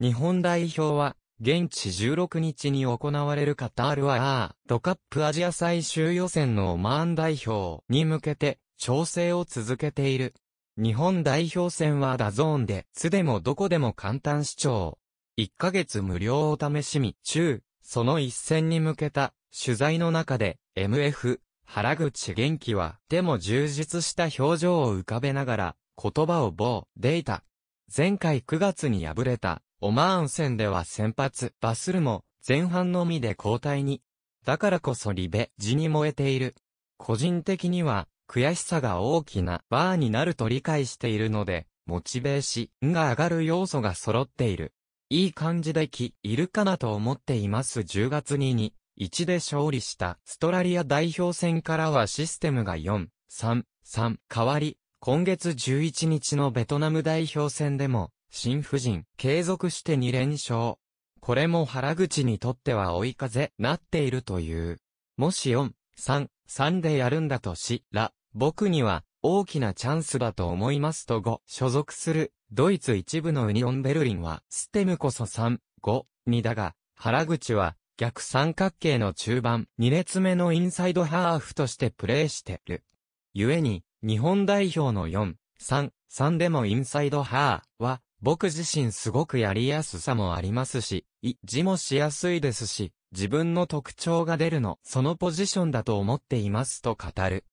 日本代表は、現地16日に行われるカタールはアードカップアジア最終予選のオマーン代表に向けて調整を続けている。日本代表戦はダゾーンで、つでもどこでも簡単視聴。1ヶ月無料を試しみ中、その一戦に向けた取材の中で MF 原口元気は、でも充実した表情を浮かべながら言葉を棒でいた。前回9月に敗れたオマーン戦では先発、バスルも、前半のみで交代に。だからこそリベジに燃えている。個人的には、悔しさが大きなバーになると理解しているので、モチベーシンが上がる要素が揃っている。いい感じでき、いるかなと思っています10月にに、1で勝利したストラリア代表戦からはシステムが4、3、3変わり、今月11日のベトナム代表戦でも新婦人、継続して2連勝。これも原口にとっては追い風なっているという。もし4、3、3でやるんだとしら、僕には大きなチャンスだと思いますと5、所属するドイツ一部のウニオンベルリンはステムこそ3、5、2だが、原口は逆三角形の中盤2列目のインサイドハーフとしてプレーしてる。故に、日本代表の4、3、3でもインサイドハーは僕自身すごくやりやすさもありますし、い字もしやすいですし、自分の特徴が出るの、そのポジションだと思っていますと語る。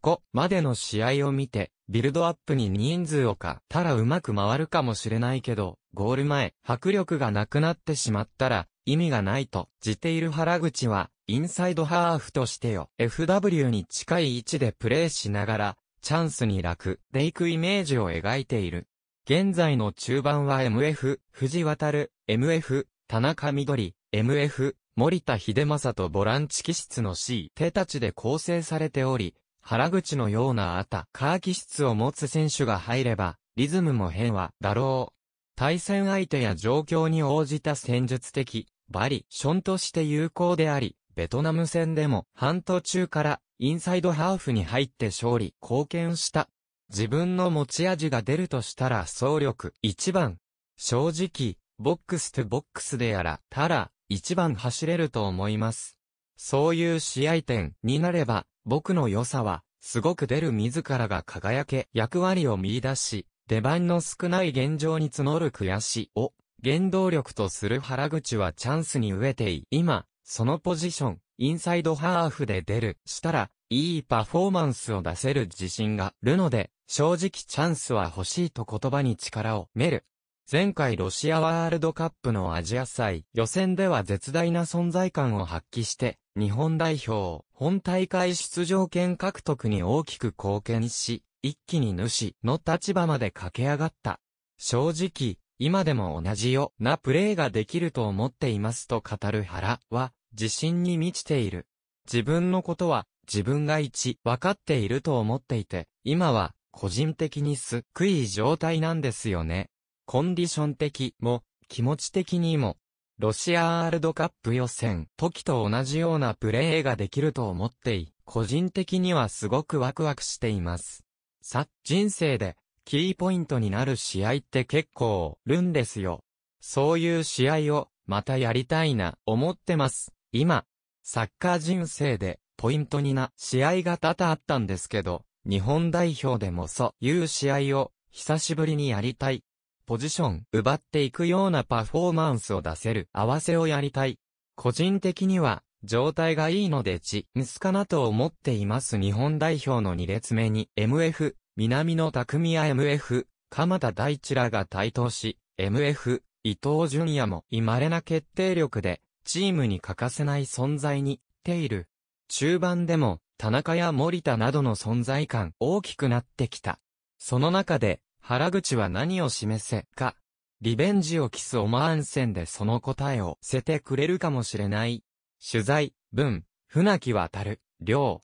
こ、までの試合を見て、ビルドアップに人数をかたらうまく回るかもしれないけど、ゴール前、迫力がなくなってしまったら、意味がないと、じている原口は、インサイドハーフとしてよ、FW に近い位置でプレーしながら、チャンスに楽でいくイメージを描いている。現在の中盤は MF、藤渡、る、MF、田中緑、MF、森田秀正とボランチ機質の C 手たちで構成されており、原口のようなあた、カー気質を持つ選手が入れば、リズムも変は、だろう。対戦相手や状況に応じた戦術的、バリ、ションとして有効であり、ベトナム戦でも半途中からインサイドハーフに入って勝利、貢献した自分の持ち味が出るとしたら総力1番。正直、ボックスとボックスでやらたら1番走れると思います。そういう試合点になれば、僕の良さは、すごく出る自らが輝け、役割を見出し、出番の少ない現状に募る悔しを、原動力とする原口はチャンスに飢えてい、今、そのポジション、インサイドハーフで出る、したら、いいパフォーマンスを出せる自信があるので、正直チャンスは欲しいと言葉に力をめる。前回ロシアワールドカップのアジア祭予選では絶大な存在感を発揮して、日本代表、本大会出場権獲得に大きく貢献し、一気に主の立場まで駆け上がった。正直、今でも同じようなプレーができると思っていますと語る原は、自信に満ちている。自分のことは自分が一、分かっていると思っていて、今は、個人的にすっくい状態なんですよね。コンディション的も、気持ち的にも、ロシアワールドカップ予選、時と同じようなプレーができると思ってい、個人的にはすごくワクワクしています。さ、人生で、キーポイントになる試合って結構、るんですよ。そういう試合を、またやりたいな、思ってます。今、サッカー人生で、ポイントにな試合が多々あったんですけど、日本代表でもそういう試合を久しぶりにやりたい。ポジション奪っていくようなパフォーマンスを出せる合わせをやりたい。個人的には状態がいいのでチミスかなと思っています日本代表の2列目に MF、南野匠や MF、鎌田大地らが台頭し、MF、伊藤淳也も稀な決定力でチームに欠かせない存在に、ている。中盤でも、田中や森田などの存在感大きくなってきた。その中で、原口は何を示せか。リベンジを期すオマーン戦でその答えをせてくれるかもしれない。取材、文、船木渡る、両。